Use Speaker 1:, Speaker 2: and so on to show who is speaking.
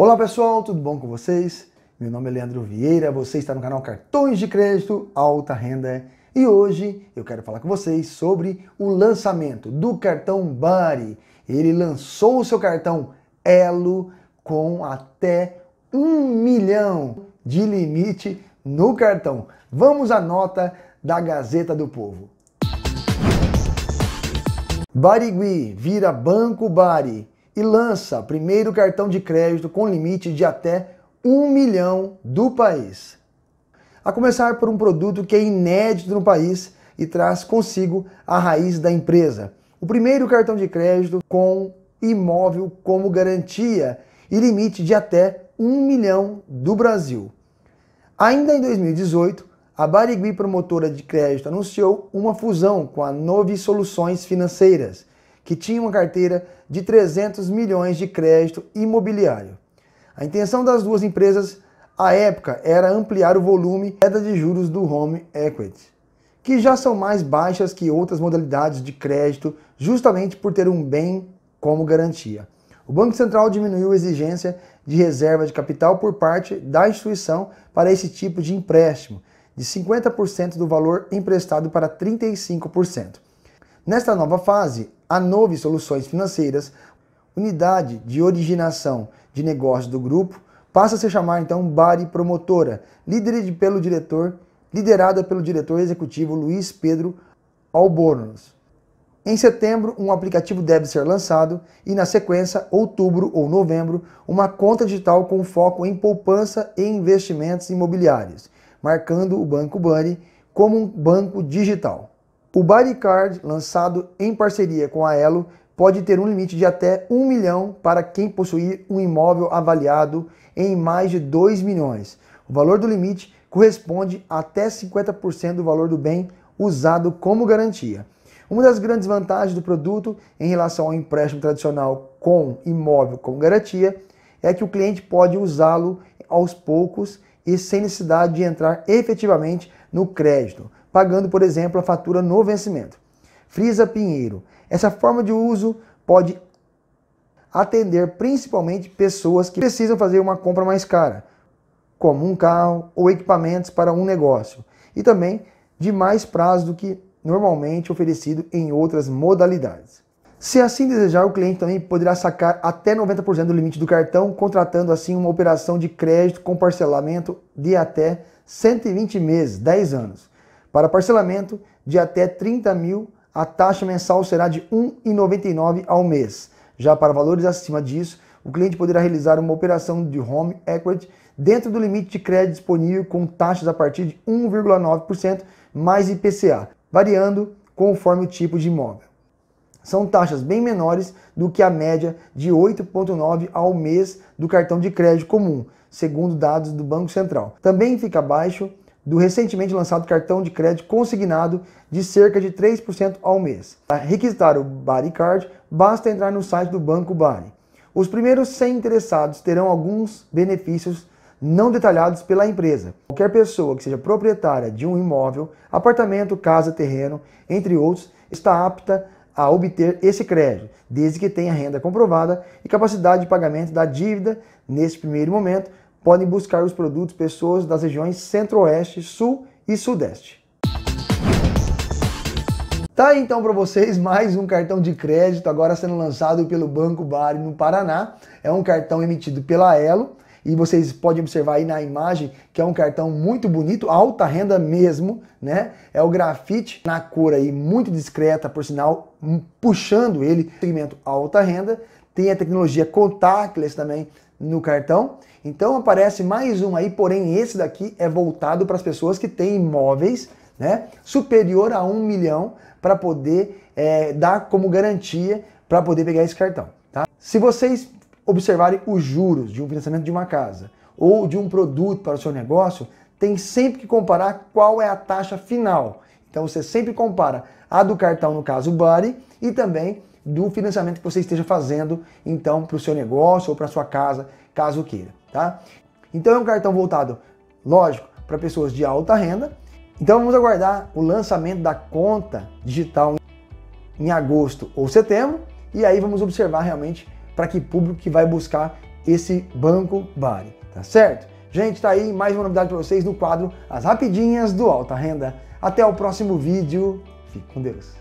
Speaker 1: Olá pessoal, tudo bom com vocês? Meu nome é Leandro Vieira, você está no canal Cartões de Crédito Alta Renda e hoje eu quero falar com vocês sobre o lançamento do cartão Bari. Ele lançou o seu cartão Elo com até um milhão de limite no cartão. Vamos à nota da Gazeta do Povo. Barigui vira Banco Bari e lança primeiro cartão de crédito com limite de até 1 milhão do país. A começar por um produto que é inédito no país e traz consigo a raiz da empresa. O primeiro cartão de crédito com imóvel como garantia e limite de até 1 milhão do Brasil. Ainda em 2018, a Barigui Promotora de Crédito anunciou uma fusão com a Novi Soluções Financeiras que tinha uma carteira de 300 milhões de crédito imobiliário. A intenção das duas empresas à época era ampliar o volume queda de juros do home equity, que já são mais baixas que outras modalidades de crédito, justamente por ter um bem como garantia. O Banco Central diminuiu a exigência de reserva de capital por parte da instituição para esse tipo de empréstimo, de 50% do valor emprestado para 35%. Nesta nova fase, a Nove Soluções Financeiras, unidade de originação de negócios do grupo, passa a se chamar então Bari Promotora, liderada pelo diretor, liderada pelo diretor executivo Luiz Pedro Albornoz. Em setembro, um aplicativo deve ser lançado e, na sequência, outubro ou novembro, uma conta digital com foco em poupança e investimentos imobiliários, marcando o Banco Bari como um banco digital. O Bodycard, lançado em parceria com a Elo, pode ter um limite de até 1 milhão para quem possuir um imóvel avaliado em mais de 2 milhões. O valor do limite corresponde a até 50% do valor do bem usado como garantia. Uma das grandes vantagens do produto em relação ao empréstimo tradicional com imóvel como garantia é que o cliente pode usá-lo aos poucos e sem necessidade de entrar efetivamente no crédito, pagando, por exemplo, a fatura no vencimento. Frisa Pinheiro. Essa forma de uso pode atender principalmente pessoas que precisam fazer uma compra mais cara, como um carro ou equipamentos para um negócio, e também de mais prazo do que normalmente oferecido em outras modalidades. Se assim desejar, o cliente também poderá sacar até 90% do limite do cartão, contratando assim uma operação de crédito com parcelamento de até 120 meses, 10 anos. Para parcelamento de até 30 mil, a taxa mensal será de R$ 1,99 ao mês. Já para valores acima disso, o cliente poderá realizar uma operação de home equity dentro do limite de crédito disponível com taxas a partir de 1,9% mais IPCA, variando conforme o tipo de imóvel. São taxas bem menores do que a média de 8,9% ao mês do cartão de crédito comum, segundo dados do Banco Central. Também fica abaixo do recentemente lançado cartão de crédito consignado de cerca de 3% ao mês. Para requisitar o Bari Card basta entrar no site do Banco Bari. Os primeiros 100 interessados terão alguns benefícios não detalhados pela empresa. Qualquer pessoa que seja proprietária de um imóvel, apartamento, casa, terreno, entre outros, está apta a obter esse crédito, desde que tenha renda comprovada e capacidade de pagamento da dívida nesse primeiro momento podem buscar os produtos pessoas das regiões Centro-Oeste, Sul e Sudeste. Tá aí então para vocês mais um cartão de crédito agora sendo lançado pelo Banco Bari no Paraná. É um cartão emitido pela Elo e vocês podem observar aí na imagem que é um cartão muito bonito, alta renda mesmo, né? É o grafite na cor aí muito discreta, por sinal, hum, puxando ele segmento alta renda. Tem a tecnologia contactless também no cartão então aparece mais um aí, porém esse daqui é voltado para as pessoas que têm imóveis né, superior a um milhão para poder é, dar como garantia para poder pegar esse cartão. Tá? Se vocês observarem os juros de um financiamento de uma casa ou de um produto para o seu negócio, tem sempre que comparar qual é a taxa final. Então você sempre compara a do cartão, no caso o Buddy, e também do financiamento que você esteja fazendo, então, para o seu negócio ou para sua casa, caso queira, tá? Então é um cartão voltado, lógico, para pessoas de alta renda. Então vamos aguardar o lançamento da conta digital em agosto ou setembro, e aí vamos observar realmente para que público que vai buscar esse banco Bari, tá certo? Gente, tá aí mais uma novidade para vocês no quadro As Rapidinhas do Alta Renda. Até o próximo vídeo. Fique com Deus.